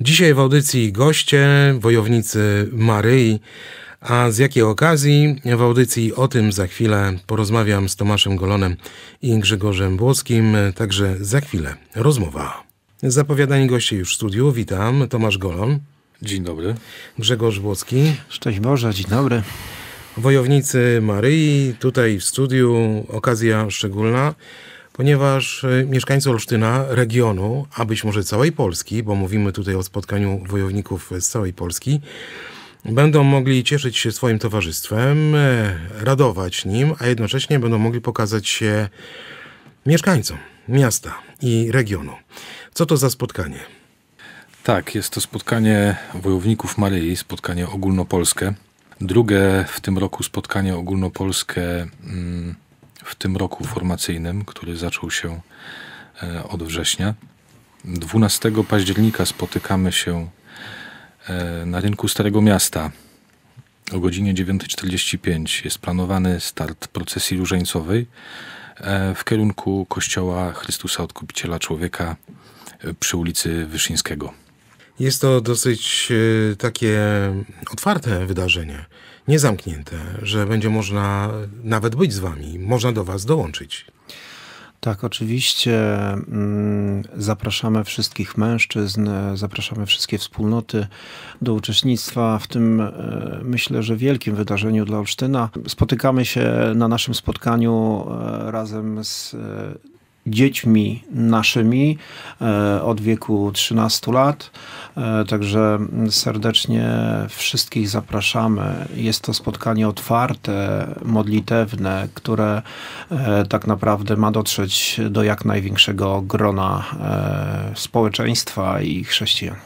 Dzisiaj w audycji goście, wojownicy Maryi. A z jakiej okazji? W audycji o tym za chwilę porozmawiam z Tomaszem Golonem i Grzegorzem Włoskim. także za chwilę rozmowa. Zapowiadani goście już w studiu. Witam, Tomasz Golon. Dzień dobry. Grzegorz Włoski. Szczęść Boże, dzień dobry. Wojownicy Maryi, tutaj w studiu, okazja szczególna ponieważ y, mieszkańcy Olsztyna, regionu, a być może całej Polski, bo mówimy tutaj o spotkaniu wojowników z całej Polski, będą mogli cieszyć się swoim towarzystwem, y, radować nim, a jednocześnie będą mogli pokazać się mieszkańcom miasta i regionu. Co to za spotkanie? Tak, jest to spotkanie wojowników Maryi, spotkanie ogólnopolskie. Drugie w tym roku spotkanie ogólnopolskie. Hmm, w tym roku formacyjnym, który zaczął się e, od września. 12 października spotykamy się e, na rynku Starego Miasta o godzinie 9.45. Jest planowany start procesji różańcowej e, w kierunku Kościoła Chrystusa Odkupiciela Człowieka przy ulicy Wyszyńskiego. Jest to dosyć takie otwarte wydarzenie nie zamknięte, że będzie można nawet być z wami, można do was dołączyć. Tak, oczywiście mm, zapraszamy wszystkich mężczyzn, e, zapraszamy wszystkie wspólnoty do uczestnictwa w tym, e, myślę, że wielkim wydarzeniu dla Olsztyna. Spotykamy się na naszym spotkaniu e, razem z dziećmi naszymi e, od wieku 13 lat. E, także serdecznie wszystkich zapraszamy. Jest to spotkanie otwarte, modlitewne, które e, tak naprawdę ma dotrzeć do jak największego grona społeczeństwa i chrześcijan.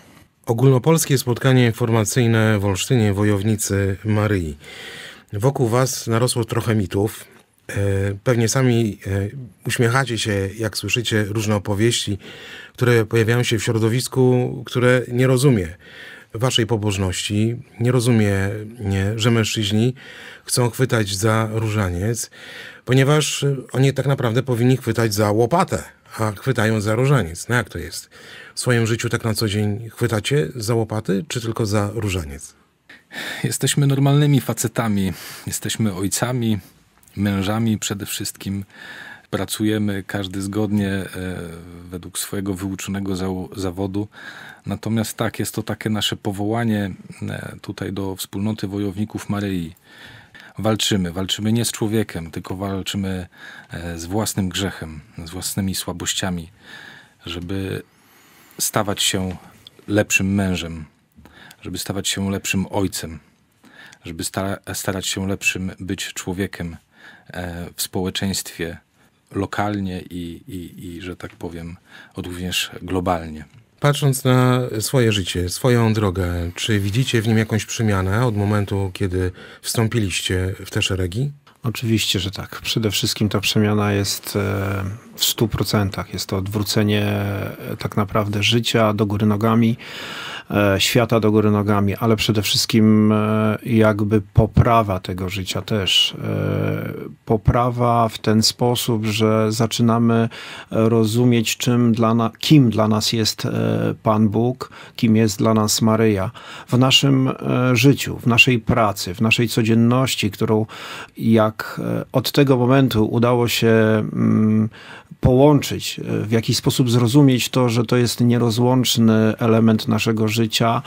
Ogólnopolskie spotkanie informacyjne w Olsztynie Wojownicy Maryi. Wokół Was narosło trochę mitów, E, pewnie sami e, uśmiechacie się, jak słyszycie różne opowieści, które pojawiają się w środowisku, które nie rozumie waszej pobożności, nie rozumie, nie, że mężczyźni chcą chwytać za różaniec, ponieważ oni tak naprawdę powinni chwytać za łopatę, a chwytają za różaniec. No jak to jest? W swoim życiu tak na co dzień chwytacie za łopaty, czy tylko za różaniec? Jesteśmy normalnymi facetami, jesteśmy ojcami, mężami przede wszystkim pracujemy każdy zgodnie e, według swojego wyuczonego zawodu. Natomiast tak, jest to takie nasze powołanie e, tutaj do wspólnoty wojowników Maryi. Walczymy, walczymy nie z człowiekiem, tylko walczymy e, z własnym grzechem, z własnymi słabościami, żeby stawać się lepszym mężem, żeby stawać się lepszym ojcem, żeby starać się lepszym być człowiekiem. E, w społeczeństwie lokalnie i, i, i że tak powiem, również globalnie. Patrząc na swoje życie, swoją drogę, czy widzicie w nim jakąś przemianę od momentu, kiedy wstąpiliście w te szeregi? Oczywiście, że tak. Przede wszystkim ta przemiana jest e, w stu procentach. Jest to odwrócenie e, tak naprawdę życia do góry nogami. E, świata do góry nogami, ale przede wszystkim e, jakby poprawa tego życia też. E, poprawa w ten sposób, że zaczynamy rozumieć, czym dla na, kim dla nas jest Pan Bóg, kim jest dla nas Maryja w naszym życiu, w naszej pracy, w naszej codzienności, którą jak od tego momentu udało się mm, połączyć, e, w jakiś sposób zrozumieć to, że to jest nierozłączny element naszego życia,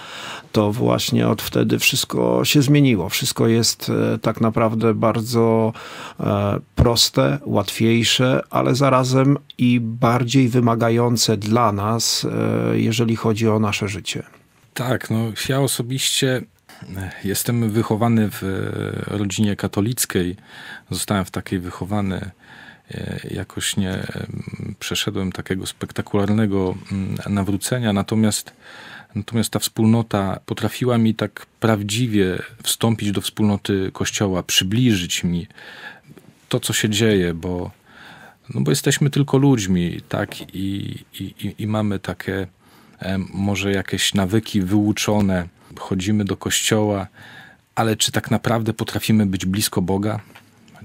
to właśnie od wtedy wszystko się zmieniło. Wszystko jest e, tak naprawdę bardzo e, proste, łatwiejsze, ale zarazem i bardziej wymagające dla nas, jeżeli chodzi o nasze życie. Tak, no ja osobiście jestem wychowany w rodzinie katolickiej. Zostałem w takiej wychowany E, jakoś nie przeszedłem takiego spektakularnego mm, nawrócenia, natomiast, natomiast ta wspólnota potrafiła mi tak prawdziwie wstąpić do wspólnoty Kościoła, przybliżyć mi to, co się dzieje, bo, no bo jesteśmy tylko ludźmi, tak, i, i, i mamy takie może jakieś nawyki wyuczone, chodzimy do kościoła, ale czy tak naprawdę potrafimy być blisko Boga?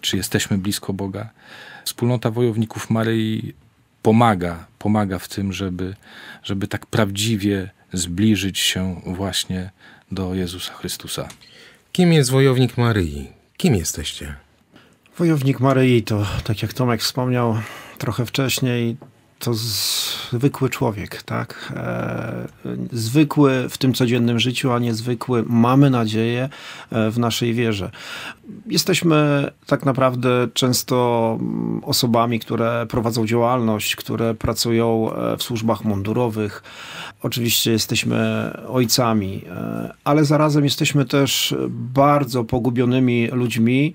Czy jesteśmy blisko Boga? Wspólnota Wojowników Maryi pomaga, pomaga w tym, żeby, żeby tak prawdziwie zbliżyć się właśnie do Jezusa Chrystusa. Kim jest Wojownik Maryi? Kim jesteście? Wojownik Maryi to, tak jak Tomek wspomniał trochę wcześniej, to zwykły człowiek, tak? E, zwykły w tym codziennym życiu, a niezwykły, mamy nadzieję, e, w naszej wierze. Jesteśmy tak naprawdę często mm, osobami, które prowadzą działalność, które pracują e, w służbach mundurowych. Oczywiście jesteśmy ojcami, ale zarazem jesteśmy też bardzo pogubionymi ludźmi.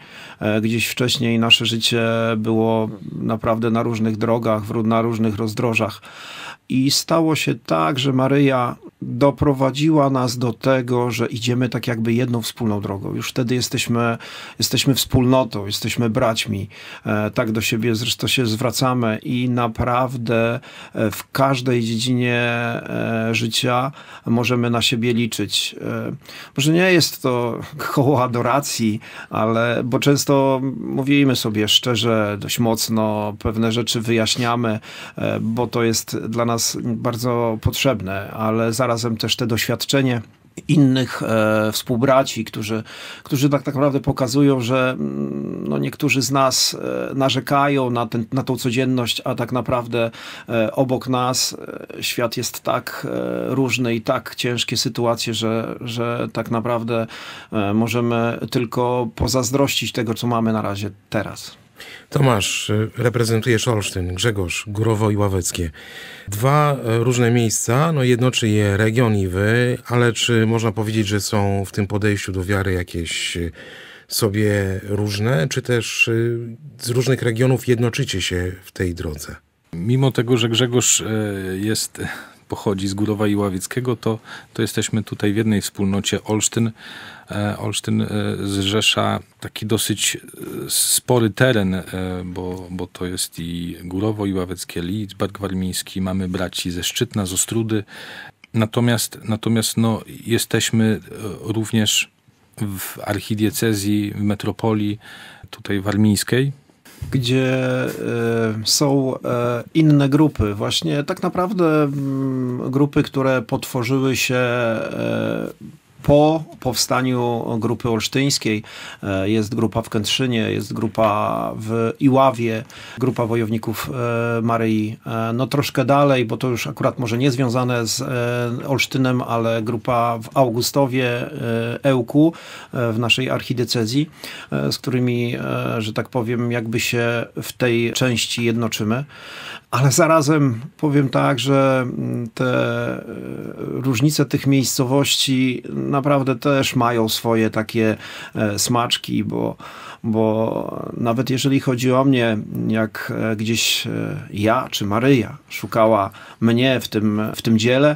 Gdzieś wcześniej nasze życie było naprawdę na różnych drogach, na różnych rozdrożach. I stało się tak, że Maryja doprowadziła nas do tego, że idziemy tak jakby jedną wspólną drogą. Już wtedy jesteśmy, jesteśmy wspólnotą, jesteśmy braćmi. E, tak do siebie zresztą się zwracamy i naprawdę e, w każdej dziedzinie e, życia możemy na siebie liczyć. Może nie jest to koło adoracji, ale bo często mówimy sobie szczerze, dość mocno, pewne rzeczy wyjaśniamy, bo to jest dla nas nas bardzo potrzebne, ale zarazem też te doświadczenie innych e, współbraci, którzy, którzy tak, tak naprawdę pokazują, że mm, no, niektórzy z nas e, narzekają na, ten, na tą codzienność, a tak naprawdę e, obok nas e, świat jest tak e, różny i tak ciężkie sytuacje, że, że tak naprawdę e, możemy tylko pozazdrościć tego, co mamy na razie teraz. Tomasz, y, reprezentujesz Olsztyn, Grzegorz, Górowo i Ławeckie. Dwa y, różne miejsca, no jednoczy je region i wy, ale czy można powiedzieć, że są w tym podejściu do wiary jakieś y, sobie różne, czy też z różnych regionów jednoczycie się w tej drodze? Mimo tego, że Grzegorz e, jest pochodzi z Górowa i Ławieckiego, to, to jesteśmy tutaj w jednej wspólnocie Olsztyn E, Olsztyn e, zrzesza taki dosyć e, spory teren, bo, bo to jest i Górowo, i Ławeckie Lidzbark Warmiński, mamy braci ze Szczytna, z Ostrudy. Natomiast, natomiast no, jesteśmy również w archidiecezji, w metropolii tutaj warmińskiej, gdzie są inne grupy, właśnie tak naprawdę mm, grupy, które potworzyły się po powstaniu grupy olsztyńskiej e, jest grupa w Kętrzynie, jest grupa w Iławie, grupa wojowników e, Maryi. E, no troszkę dalej, bo to już akurat może nie związane z Olsztynem, ale grupa w Augustowie, Ełku, w naszej archidiecezji, z którymi, że tak powiem, jakby się w tej części jednoczymy. Ale zarazem powiem tak, że mm, te różnice tych miejscowości naprawdę też mają swoje takie e, smaczki, bo, bo nawet jeżeli chodzi o mnie, jak e, gdzieś e, ja czy Maryja szukała mnie w tym, w tym dziele,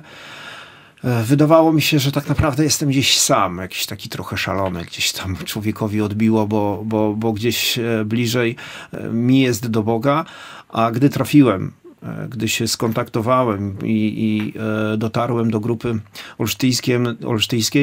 Wydawało mi się, że tak naprawdę jestem gdzieś sam, jakiś taki trochę szalony, gdzieś tam człowiekowi odbiło, bo, bo, bo gdzieś bliżej mi jest do Boga, a gdy trafiłem E, gdy się skontaktowałem i, i e, dotarłem do grupy olsztyńskiej,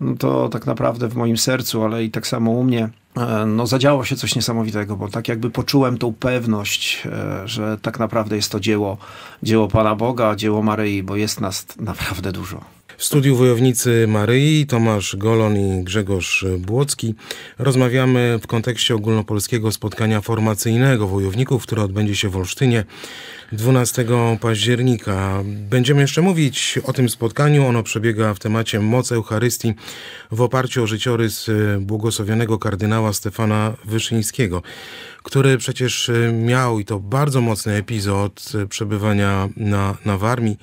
no to tak naprawdę w moim sercu, ale i tak samo u mnie, e, no zadziało się coś niesamowitego, bo tak jakby poczułem tą pewność, że tak naprawdę jest to dzieło, dzieło Pana Boga, dzieło Maryi, bo jest nas naprawdę dużo. W studiu Wojownicy Maryi Tomasz Golon i Grzegorz Błocki rozmawiamy w kontekście ogólnopolskiego spotkania formacyjnego wojowników, które odbędzie się w Olsztynie 12 października. Będziemy jeszcze mówić o tym spotkaniu. Ono przebiega w temacie mocy Eucharystii w oparciu o życiorys y, błogosławionego kardynała Stefana Wyszyńskiego, który przecież y, miał i to bardzo mocny epizod y, przebywania na, na Warmii.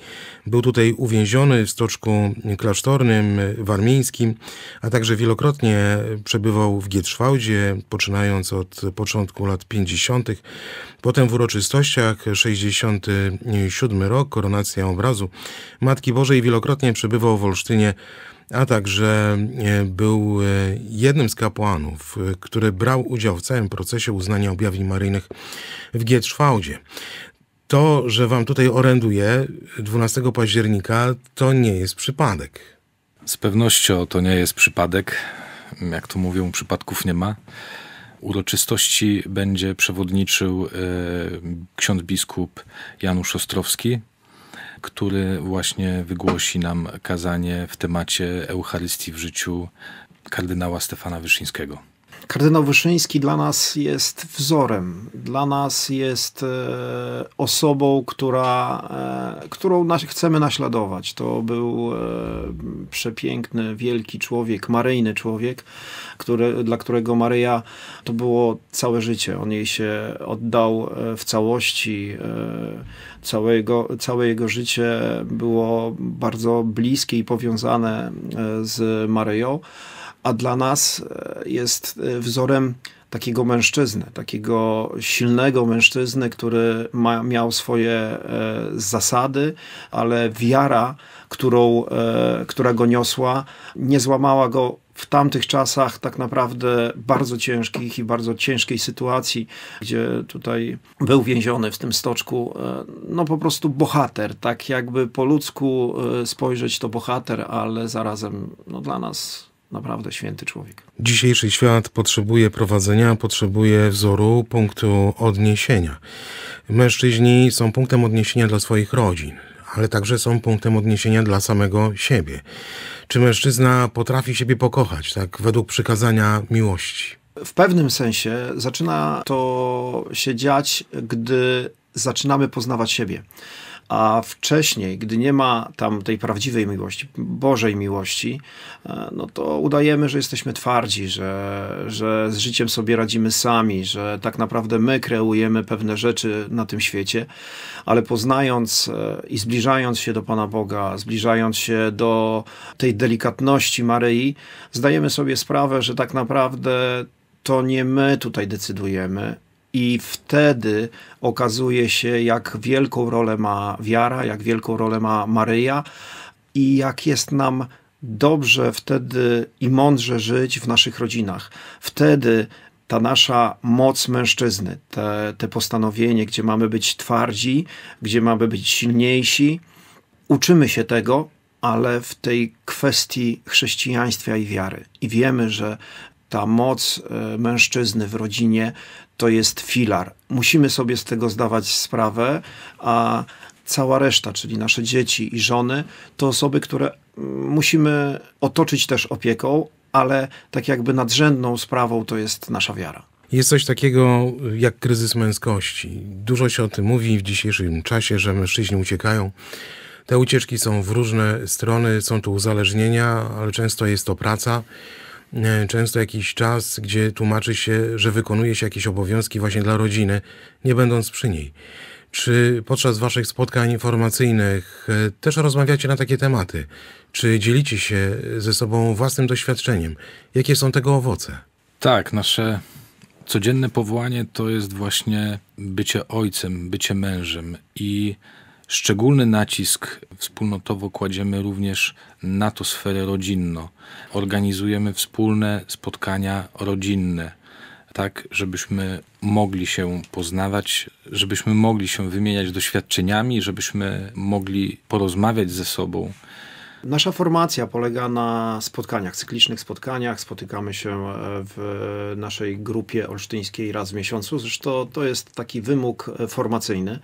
Był tutaj uwięziony w stoczku klasztornym warmińskim, a także wielokrotnie przebywał w Gietrzwałdzie, poczynając od początku lat 50., potem w uroczystościach 60 1957 rok, koronacja obrazu Matki Bożej. Wielokrotnie przebywał w Olsztynie, a także e, był e, jednym z kapłanów, e, który brał udział w całym procesie uznania objawień maryjnych w Gietrzwałdzie. To, że wam tutaj oręduję 12 października, to nie jest przypadek. Z pewnością to nie jest przypadek. Jak to mówią, przypadków nie ma. Uroczystości będzie przewodniczył e, ksiądz biskup Janusz Ostrowski, który właśnie wygłosi nam kazanie w temacie Eucharystii w życiu kardynała Stefana Wyszyńskiego. Kardynał Wyszyński dla nas jest wzorem, dla nas jest e, osobą, która, e, którą chcemy naśladować. To był e, przepiękny, wielki człowiek, maryjny człowiek, który, dla którego Maryja to było całe życie. On jej się oddał w całości. Całego, całe jego życie było bardzo bliskie i powiązane z Maryją a dla nas e, jest e, wzorem takiego mężczyzny, takiego silnego mężczyzny, który ma, miał swoje e, zasady, ale wiara, którą, która go niosła, nie złamała go w tamtych czasach tak naprawdę bardzo ciężkich i bardzo ciężkiej sytuacji, gdzie tutaj był więziony w tym stoczku, no po prostu bohater, tak jakby po ludzku spojrzeć to bohater, ale zarazem no dla nas naprawdę święty człowiek. Dzisiejszy świat potrzebuje prowadzenia, potrzebuje wzoru, punktu odniesienia. Mężczyźni są punktem odniesienia dla swoich rodzin, ale także są punktem odniesienia dla samego siebie. Czy mężczyzna potrafi siebie pokochać, tak według przykazania miłości? W pewnym sensie zaczyna to się dziać, gdy zaczynamy poznawać siebie a wcześniej, gdy nie ma tam tej prawdziwej miłości, Bożej miłości, e, no to udajemy, że jesteśmy twardzi, że, że z życiem sobie radzimy sami, że tak naprawdę my kreujemy pewne rzeczy na tym świecie, ale poznając e, i zbliżając się do Pana Boga, zbliżając się do tej delikatności Maryi, zdajemy sobie sprawę, że tak naprawdę to nie my tutaj decydujemy, i wtedy okazuje się, jak wielką rolę ma wiara, jak wielką rolę ma Maryja i jak jest nam dobrze wtedy i mądrze żyć w naszych rodzinach. Wtedy ta nasza moc mężczyzny, te, te postanowienie, gdzie mamy być twardzi, gdzie mamy być silniejsi, uczymy się tego, ale w tej kwestii chrześcijaństwa i wiary. I wiemy, że ta moc e, mężczyzny w rodzinie to jest filar. Musimy sobie z tego zdawać sprawę, a cała reszta, czyli nasze dzieci i żony, to osoby, które mm, musimy otoczyć też opieką, ale tak jakby nadrzędną sprawą to jest nasza wiara. Jest coś takiego jak kryzys męskości. Dużo się o tym mówi w dzisiejszym czasie, że mężczyźni uciekają. Te ucieczki są w różne strony, są tu uzależnienia, ale często jest to praca. E, często jakiś czas, gdzie tłumaczy się, że wykonuje się jakieś obowiązki właśnie dla rodziny, nie będąc przy niej. Czy podczas Waszych spotkań informacyjnych e, też rozmawiacie na takie tematy? Czy dzielicie się e, ze sobą własnym doświadczeniem? Jakie są tego owoce? Tak, nasze codzienne powołanie to jest właśnie bycie ojcem, bycie mężem i Szczególny nacisk wspólnotowo kładziemy również na to sferę rodzinną. Organizujemy wspólne spotkania rodzinne, tak żebyśmy mogli się poznawać, żebyśmy mogli się wymieniać doświadczeniami, żebyśmy mogli porozmawiać ze sobą Nasza formacja polega na spotkaniach, cyklicznych spotkaniach. Spotykamy się e, w naszej grupie olsztyńskiej raz w miesiącu. Zresztą to jest taki wymóg e, formacyjny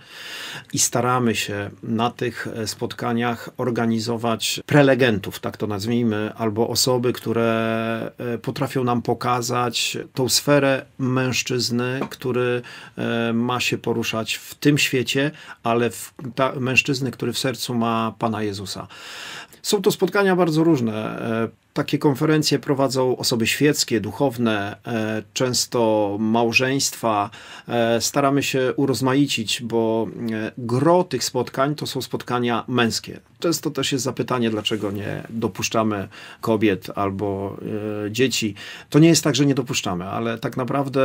i staramy się na tych e, spotkaniach organizować prelegentów, tak to nazwijmy, albo osoby, które potrafią nam pokazać tą sferę mężczyzny, który ma się poruszać w tym świecie, ale w ta, mężczyzny, który w sercu ma Pana Jezusa. Są to spotkania bardzo różne. E, takie konferencje prowadzą osoby świeckie, duchowne, e, często małżeństwa. E, staramy się urozmaicić, bo e, gro tych spotkań to są spotkania męskie. Często też jest zapytanie, dlaczego nie dopuszczamy kobiet albo dzieci. To nie jest tak, że nie dopuszczamy, ale tak naprawdę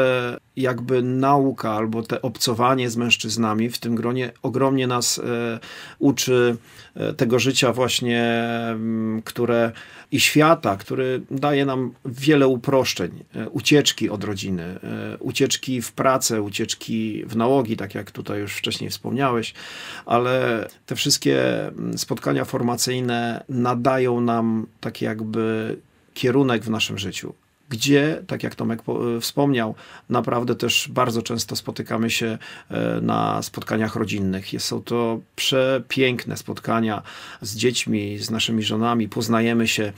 jakby nauka albo te obcowanie z mężczyznami w tym gronie ogromnie nas uczy tego życia właśnie, które i świat lata, który daje nam wiele uproszczeń, e, ucieczki od rodziny, e, ucieczki w pracę, ucieczki w nałogi, tak jak tutaj już wcześniej wspomniałeś, ale te wszystkie mm, spotkania formacyjne nadają nam tak jakby kierunek w naszym życiu gdzie, tak jak Tomek e, wspomniał, naprawdę też bardzo często spotykamy się na spotkaniach rodzinnych. Są to przepiękne spotkania z dziećmi, z naszymi żonami, poznajemy się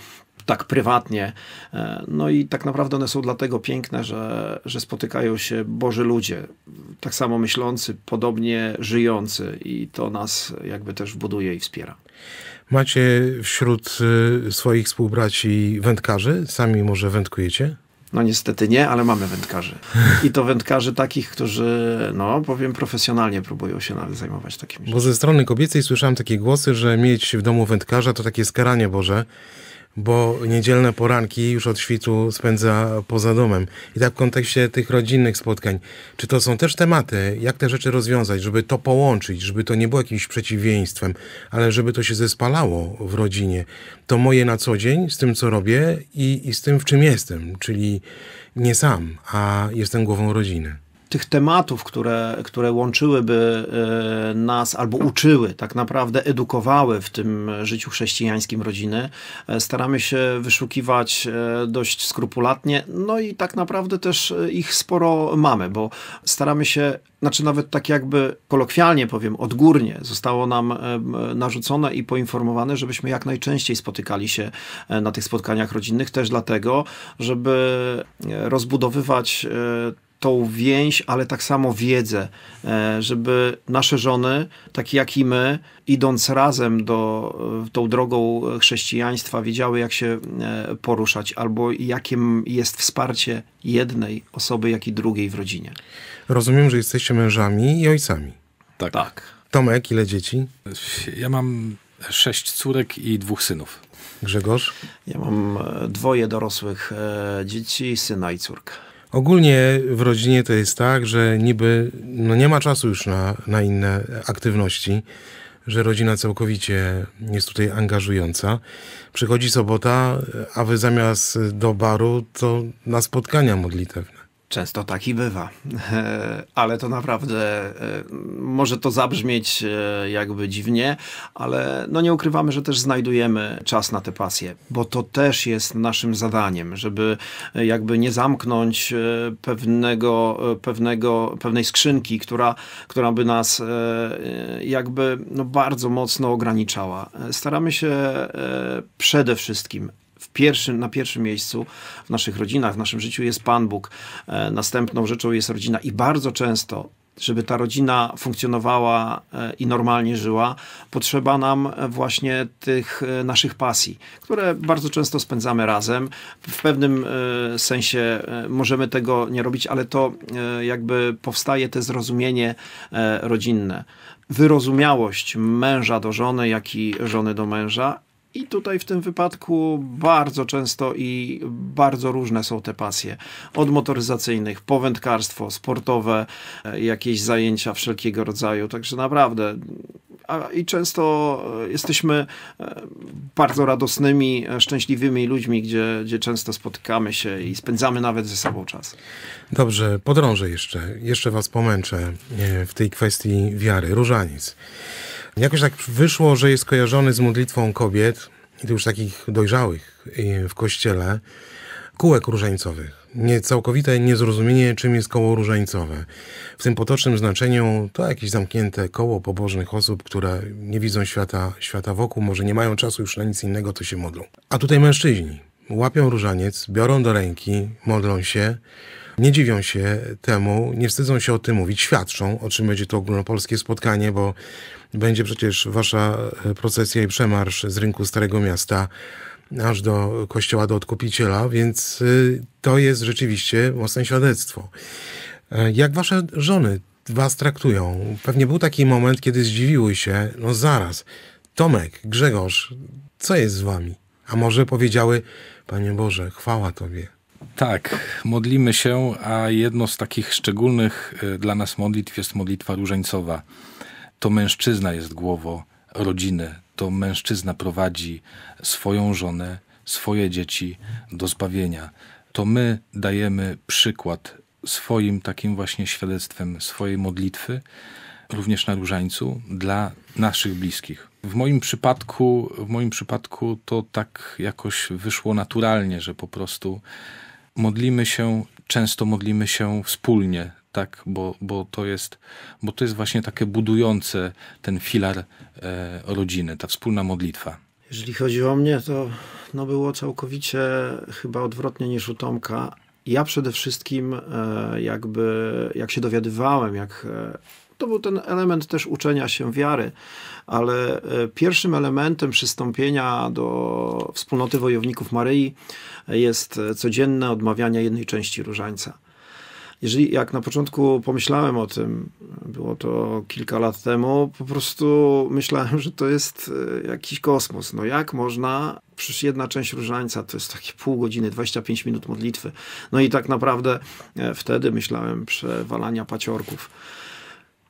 tak prywatnie. E, no i tak naprawdę one są dlatego piękne, że, że spotykają się Boży ludzie, tak samo myślący, podobnie żyjący i to nas jakby też buduje i wspiera. Macie wśród y, swoich współbraci wędkarzy? Sami może wędkujecie? No niestety nie, ale mamy wędkarzy. I to wędkarzy takich, którzy, no powiem, profesjonalnie próbują się nawet zajmować takimi Bo ze strony kobiecej słyszałem takie głosy, że mieć w domu wędkarza to takie skaranie Boże bo niedzielne poranki już od świtu spędza poza domem. I tak w kontekście tych rodzinnych spotkań, czy to są też tematy, jak te rzeczy rozwiązać, żeby to połączyć, żeby to nie było jakimś przeciwieństwem, ale żeby to się zespalało w rodzinie. To moje na co dzień z tym, co robię i, i z tym, w czym jestem, czyli nie sam, a jestem głową rodziny tych tematów, które, które łączyłyby e, nas albo uczyły, tak naprawdę edukowały w tym życiu chrześcijańskim rodziny, e, staramy się wyszukiwać e, dość skrupulatnie. No i tak naprawdę też ich sporo mamy, bo staramy się znaczy nawet tak jakby kolokwialnie powiem, odgórnie zostało nam narzucone i poinformowane, żebyśmy jak najczęściej spotykali się na tych spotkaniach rodzinnych, też dlatego, żeby rozbudowywać tą więź, ale tak samo wiedzę, e, żeby nasze żony, tak jak i my, idąc razem do, e, tą drogą chrześcijaństwa, wiedziały, jak się e, poruszać, albo jakim jest wsparcie jednej osoby, jak i drugiej w rodzinie. Rozumiem, że jesteście mężami i ojcami. Tak. tak. Tomek, ile dzieci? Ja mam sześć córek i dwóch synów. Grzegorz? Ja mam dwoje dorosłych dzieci, syna i córkę. Ogólnie w rodzinie to jest tak, że niby no nie ma czasu już na, na inne aktywności, że rodzina całkowicie jest tutaj angażująca. Przychodzi sobota, a wy zamiast do baru to na spotkania modlitewne. Często tak i bywa, ale to naprawdę e, może to zabrzmieć e, jakby dziwnie, ale no nie ukrywamy, że też znajdujemy czas na te pasje, bo to też jest naszym zadaniem, żeby e, jakby nie zamknąć pewnego, pewnego, pewnej skrzynki, która, która by nas jakby no bardzo mocno ograniczała. Staramy się przede wszystkim pierwszym, na pierwszym miejscu w naszych rodzinach, w naszym życiu jest Pan Bóg. E, następną rzeczą jest rodzina i bardzo często żeby ta rodzina funkcjonowała e, i normalnie żyła, potrzeba nam e, właśnie tych naszych pasji, które bardzo często spędzamy razem. W pewnym sensie możemy tego nie robić, ale to jakby powstaje te zrozumienie rodzinne. Wyrozumiałość męża do żony, jak i żony do męża, i tutaj w tym wypadku bardzo często i bardzo różne są te pasje. Od motoryzacyjnych, po wędkarstwo, sportowe, e, jakieś zajęcia wszelkiego rodzaju. Także naprawdę i często e, jesteśmy e, bardzo radosnymi, szczęśliwymi ludźmi, gdzie, gdzie często spotykamy się i spędzamy nawet ze sobą czas. Dobrze, podrążę jeszcze. Jeszcze was pomęczę w tej kwestii wiary. Różaniec. Jakoś tak wyszło, że jest kojarzony z modlitwą kobiet, i to już takich dojrzałych y, w kościele, kółek różańcowych. Nie, całkowite niezrozumienie, czym jest koło różańcowe. W tym potocznym znaczeniu to jakieś zamknięte koło pobożnych osób, które nie widzą świata, świata wokół, może nie mają czasu już na nic innego, to się modlą. A tutaj mężczyźni łapią różaniec, biorą do ręki, modlą się, nie dziwią się temu, nie wstydzą się o tym mówić, świadczą, o czym będzie to ogólnopolskie spotkanie, bo będzie przecież wasza e, procesja i przemarsz z rynku Starego Miasta aż do kościoła do odkupiciela, więc e, to jest rzeczywiście mocne świadectwo. E, jak wasze żony was traktują? Pewnie był taki moment, kiedy zdziwiły się, no zaraz, Tomek, Grzegorz, co jest z wami? A może powiedziały, Panie Boże, chwała Tobie. Tak, modlimy się, a jedno z takich szczególnych e, dla nas modlitw jest modlitwa różańcowa. To mężczyzna jest głową rodziny, to mężczyzna prowadzi swoją żonę, swoje dzieci do zbawienia. To my dajemy przykład swoim takim właśnie świadectwem swojej modlitwy, również na różańcu dla naszych bliskich. W moim przypadku, w moim przypadku to tak jakoś wyszło naturalnie, że po prostu modlimy się, często modlimy się wspólnie, tak, bo, bo, to, jest, bo to jest właśnie takie budujące ten filar e, rodziny, ta wspólna modlitwa. Jeżeli chodzi o mnie, to no było całkowicie chyba odwrotnie niż u Tomka. Ja przede wszystkim e, jakby, jak się dowiadywałem, jak e, to był ten element też uczenia się wiary, ale e, pierwszym elementem przystąpienia do wspólnoty wojowników Maryi jest e, codzienne odmawianie jednej części różańca. Jeżeli jak na początku pomyślałem o tym, było to kilka lat temu, po prostu myślałem, że to jest e, jakiś kosmos. No jak można przecież jedna część różańca to jest takie pół godziny, 25 minut modlitwy. No i tak naprawdę wtedy myślałem przewalania paciorków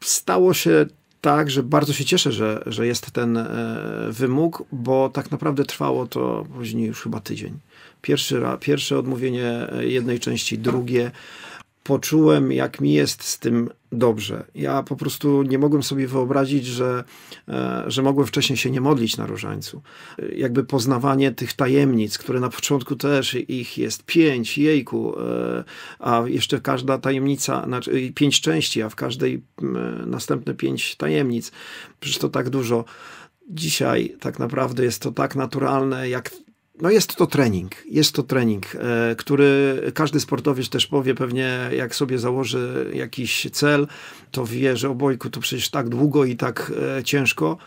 stało się tak, że bardzo się cieszę, że, że jest ten e, wymóg, bo tak naprawdę trwało to później już chyba tydzień. Pierwszy, pierwsze odmówienie e, jednej części, drugie poczułem, jak mi jest z tym dobrze. Ja po prostu nie mogłem sobie wyobrazić, że, e, że mogłem wcześniej się nie modlić na różańcu. E, jakby poznawanie tych tajemnic, które na początku też ich jest pięć, jejku, e, a jeszcze każda tajemnica, znaczy pięć części, a w każdej następne pięć tajemnic. Przecież to tak dużo dzisiaj tak naprawdę jest to tak naturalne, jak no jest to trening, jest to trening, e, który każdy sportowiec też powie pewnie, jak sobie założy jakiś cel, to wie, że obojku to przecież tak długo i tak e, ciężko.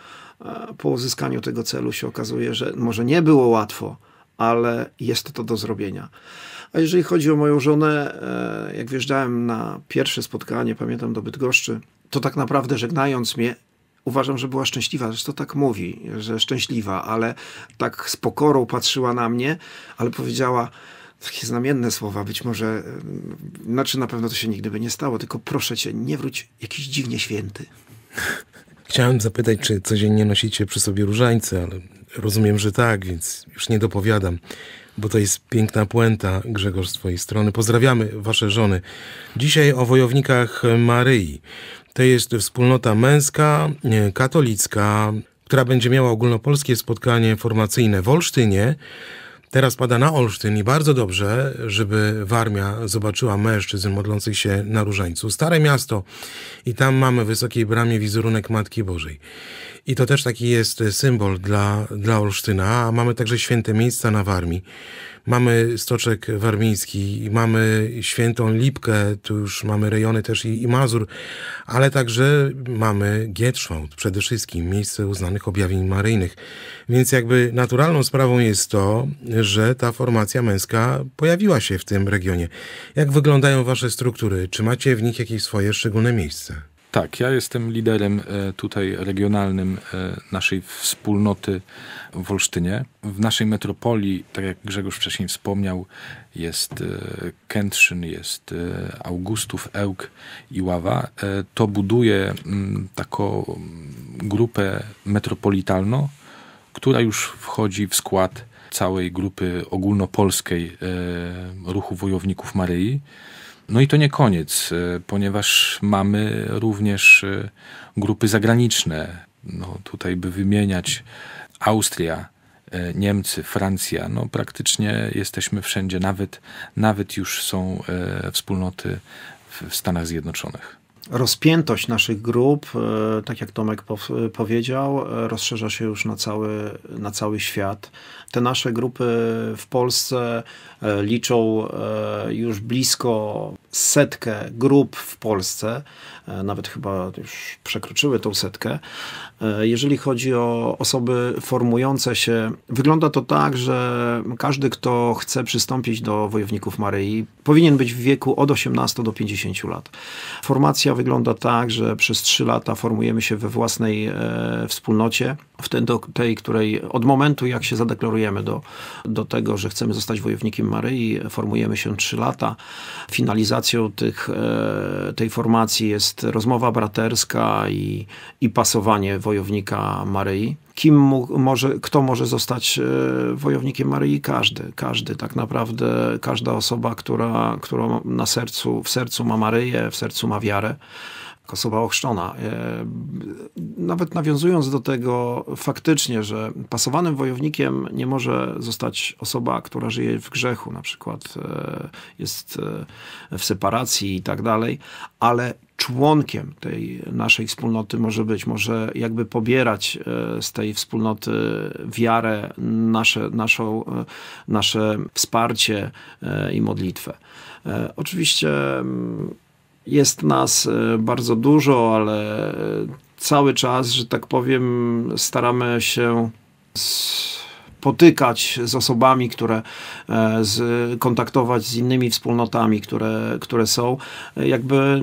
Po uzyskaniu tego celu się okazuje, że może nie było łatwo, ale jest to do zrobienia. A jeżeli chodzi o moją żonę, e, jak wjeżdżałem na pierwsze spotkanie, pamiętam do Bydgoszczy, to tak naprawdę żegnając mnie, uważam, że była szczęśliwa, zresztą tak mówi, że szczęśliwa, ale tak z pokorą patrzyła na mnie, ale powiedziała takie znamienne słowa, być może, znaczy na pewno to się nigdy by nie stało, tylko proszę cię, nie wróć jakiś dziwnie święty. Chciałem zapytać, czy codziennie nosicie przy sobie różańce, ale rozumiem, że tak, więc już nie dopowiadam, bo to jest piękna puenta, Grzegorz, z twojej strony. Pozdrawiamy wasze żony. Dzisiaj o wojownikach Maryi. To jest wspólnota męska, e, katolicka, która będzie miała ogólnopolskie spotkanie formacyjne w Olsztynie. Teraz pada na Olsztyn i bardzo dobrze, żeby Warmia zobaczyła mężczyzn modlących się na różańcu. Stare miasto i tam mamy w Wysokiej Bramie wizerunek Matki Bożej. I to też taki jest symbol dla, dla Olsztyna. A mamy także święte miejsca na Warmii mamy Stoczek Warmiński, mamy Świętą Lipkę, tu już mamy rejony też i, i Mazur, ale także mamy Gietrzwałd, przede wszystkim miejsce uznanych objawień maryjnych. Więc jakby naturalną sprawą jest to, że ta formacja męska pojawiła się w tym regionie. Jak wyglądają wasze struktury? Czy macie w nich jakieś swoje szczególne miejsce? Tak, ja jestem liderem e, tutaj regionalnym e, naszej wspólnoty w Olsztynie. W naszej metropolii, tak jak Grzegorz wcześniej wspomniał, jest e, Kętrzyn, jest Augustów, Ełk i Ława. To buduje mm, taką grupę metropolitalną, która już wchodzi w skład całej grupy ogólnopolskiej ruchu wojowników Maryi. No i to nie koniec, e, ponieważ mamy również e, grupy zagraniczne. No, tutaj by wymieniać Austria, e, Niemcy, Francja, no praktycznie jesteśmy wszędzie, nawet, nawet już są wspólnoty w Stanach Zjednoczonych rozpiętość naszych grup, e, tak jak Tomek e, powiedział, e, rozszerza się już na cały, na cały świat. Te nasze grupy w Polsce liczą już blisko setkę grup w Polsce, e, nawet chyba już przekroczyły tą setkę. E, jeżeli chodzi o osoby formujące się, wygląda to tak, że każdy, kto chce przystąpić do Wojowników Maryi, powinien być w wieku od 18 do 50 lat. Formacja wygląda tak, że przez 3 lata formujemy się we własnej e, wspólnocie, w tej, do tej, której od momentu, jak się zadeklarujemy do, do tego, że chcemy zostać Wojownikiem Maryi, formujemy się 3 lata. Finalizacja inspiracją tych, e, tej formacji jest rozmowa braterska i, i pasowanie wojownika Maryi. Kim może, kto może zostać e, wojownikiem Maryi? Każdy, każdy tak naprawdę, każda osoba, która, która na sercu, w sercu ma Maryję, w sercu ma wiarę osoba ochrzczona. E, nawet nawiązując do tego faktycznie, że pasowanym wojownikiem nie może zostać osoba, która żyje w grzechu, na przykład e, jest e, w separacji i tak dalej, ale członkiem tej naszej wspólnoty może być, może jakby pobierać z tej wspólnoty wiarę, nasze, naszą, nasze wsparcie i modlitwę. Oczywiście mm, jest nas e, bardzo dużo, ale cały czas, że tak powiem, staramy się spotykać z osobami, które e, z, kontaktować z innymi wspólnotami, które, które są, e, jakby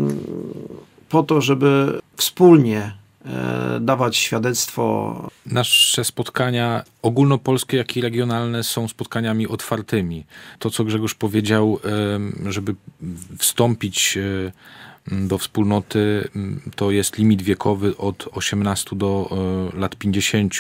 po to, żeby wspólnie E, dawać świadectwo. Nasze spotkania ogólnopolskie, jak i regionalne są spotkaniami otwartymi. To, co Grzegorz powiedział, żeby wstąpić e, do wspólnoty mm, to jest limit wiekowy od 18 do e, lat 50.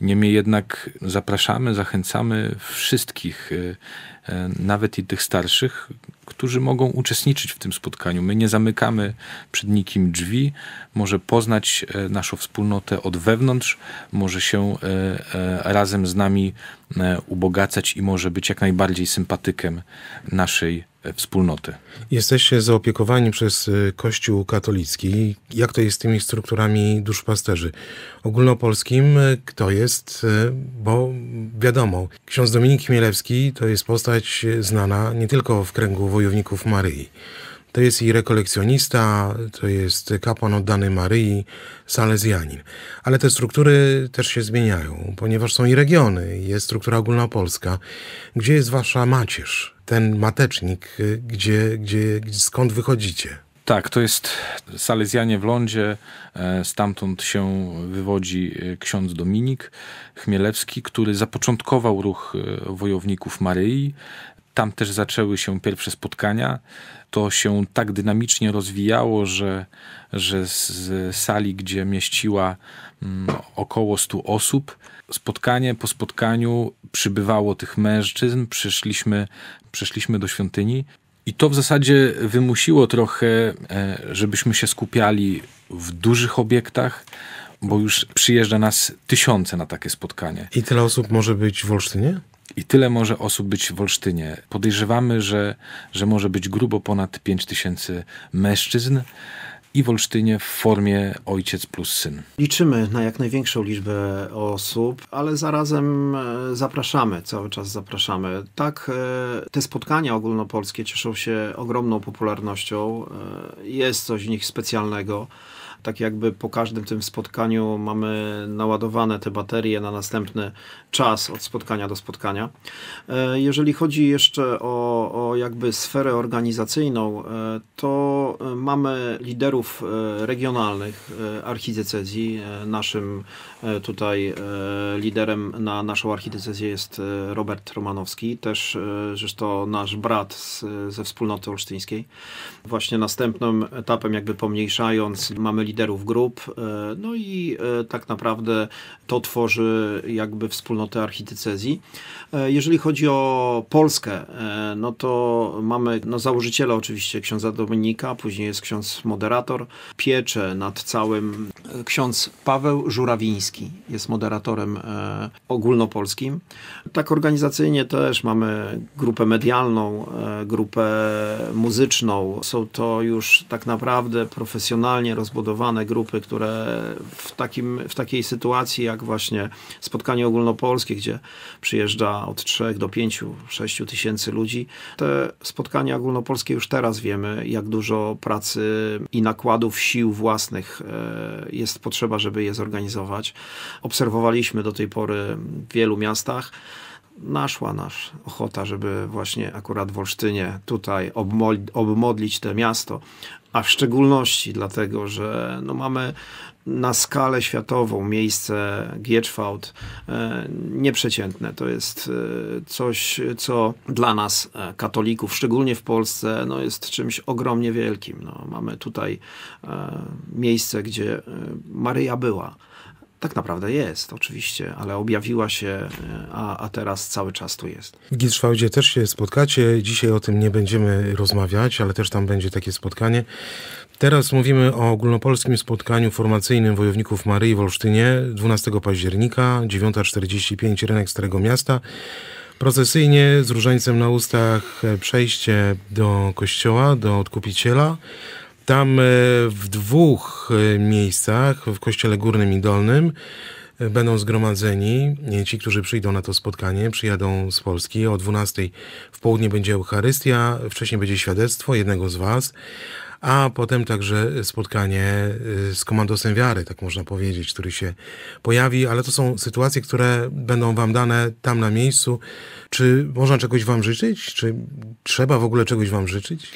Niemniej jednak zapraszamy, zachęcamy wszystkich, e, e, nawet i tych starszych, którzy mogą uczestniczyć w tym spotkaniu. My nie zamykamy przed nikim drzwi, może poznać naszą wspólnotę od wewnątrz, może się razem z nami ubogacać i może być jak najbardziej sympatykiem naszej E, wspólnoty. Jesteście zaopiekowani przez e, Kościół katolicki. Jak to jest z tymi strukturami duszpasterzy? Ogólnopolskim e, kto jest? Bo wiadomo, ksiądz Dominik Chmielewski to jest postać znana nie tylko w kręgu wojowników Maryi. To jest i rekolekcjonista, to jest kapłan oddany Maryi, salezjanin. Ale te struktury też się zmieniają, ponieważ są i regiony, jest struktura ogólnopolska. Gdzie jest wasza macierz? ten matecznik, y, gdzie, gdzie, skąd wychodzicie? Tak, to jest Salezjanie w Lądzie, e, stamtąd się wywodzi e, ksiądz Dominik Chmielewski, który zapoczątkował ruch e, wojowników Maryi. Tam też zaczęły się pierwsze spotkania. To się tak dynamicznie rozwijało, że, że z sali, gdzie mieściła mm, około 100 osób, spotkanie po spotkaniu przybywało tych mężczyzn. Przyszliśmy przeszliśmy do świątyni. I to w zasadzie wymusiło trochę, e, żebyśmy się skupiali w dużych obiektach, bo już przyjeżdża nas tysiące na takie spotkanie. I tyle osób może być w Olsztynie? I tyle może osób być w Olsztynie. Podejrzewamy, że, że może być grubo ponad 5 tysięcy mężczyzn, i w Olsztynie w formie ojciec plus syn. Liczymy na jak największą liczbę osób, ale zarazem e, zapraszamy, cały czas zapraszamy. Tak, e, te spotkania ogólnopolskie cieszą się ogromną popularnością. E, jest coś w nich specjalnego tak jakby po każdym tym spotkaniu mamy naładowane te baterie na następny czas od spotkania do spotkania. E, jeżeli chodzi jeszcze o, o jakby sferę organizacyjną, e, to mamy liderów e, regionalnych archidiecezji. Naszym tutaj liderem na naszą archidiecezję jest Robert Romanowski, też zresztą nasz brat z, ze wspólnoty olsztyńskiej. Właśnie następnym etapem jakby pomniejszając mamy liderów liderów grup. E, no i e, tak naprawdę to tworzy jakby wspólnotę archidiecezji. E, jeżeli chodzi o Polskę, no to mamy no, założyciela oczywiście ksiądza Dominika, później jest ksiądz moderator, piecze nad całym ksiądz Paweł Żurawiński, jest moderatorem ogólnopolskim. Tak organizacyjnie też mamy grupę medialną, grupę muzyczną. Są to już tak naprawdę profesjonalnie rozbudowane grupy, które w, takim, w takiej sytuacji jak właśnie spotkanie ogólnopolskie, gdzie przyjeżdża od 3 do 5, 6 tysięcy ludzi, te spotkania ogólnopolskie już teraz wiemy, jak dużo pracy i nakładów sił własnych e, jest potrzeba, żeby je zorganizować. Obserwowaliśmy do tej pory w wielu miastach naszła nasz ochota, żeby właśnie akurat w Olsztynie tutaj obmodlić to miasto, a w szczególności dlatego, że no mamy na skalę światową miejsce Gietrzwałd nieprzeciętne. To jest e, coś, co dla nas, e, katolików, szczególnie w Polsce, no jest czymś ogromnie wielkim. No, mamy tutaj e, miejsce, gdzie Maryja była tak naprawdę jest, oczywiście, ale objawiła się, e, a, a teraz cały czas tu jest. W Gitzwałdzie też się spotkacie. Dzisiaj o tym nie będziemy rozmawiać, ale też tam będzie takie spotkanie. Teraz mówimy o ogólnopolskim spotkaniu formacyjnym Wojowników Maryi w Olsztynie 12 października, 9.45 rynek Starego Miasta. Procesyjnie z różańcem na ustach e, przejście do kościoła, do odkupiciela tam e, w dwóch e, miejscach, w Kościele Górnym i Dolnym, e, będą zgromadzeni. Ci, którzy przyjdą na to spotkanie, przyjadą z Polski. O 12 w południe będzie Eucharystia, wcześniej będzie świadectwo jednego z Was, a potem także spotkanie z komandosem wiary, tak można powiedzieć, który się pojawi, ale to są sytuacje, które będą Wam dane tam na miejscu. Czy można czegoś Wam życzyć? Czy trzeba w ogóle czegoś Wam życzyć?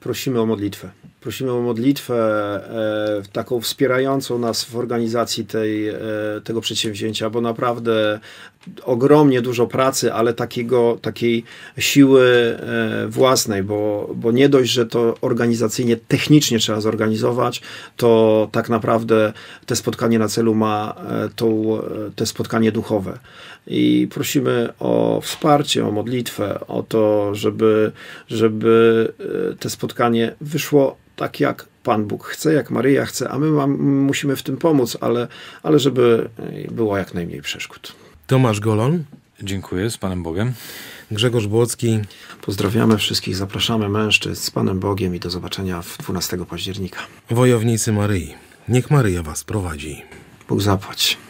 prosimy o modlitwę. Prosimy o modlitwę e, taką wspierającą nas w organizacji tej, e, tego przedsięwzięcia, bo naprawdę ogromnie dużo pracy, ale takiego, takiej siły e, własnej, bo, bo nie dość, że to organizacyjnie, technicznie trzeba zorganizować, to tak naprawdę te spotkanie na celu ma e, to e, te spotkanie duchowe. I prosimy o wsparcie, o modlitwę, o to, żeby, żeby te spotkanie wyszło tak, jak Pan Bóg chce, jak Maryja chce, a my mam, musimy w tym pomóc, ale, ale żeby było jak najmniej przeszkód. Tomasz Golon. Dziękuję, z Panem Bogiem. Grzegorz Błocki. Pozdrawiamy wszystkich, zapraszamy mężczyzn z Panem Bogiem i do zobaczenia w 12 października. Wojownicy Maryi. Niech Maryja Was prowadzi. Bóg zapłać.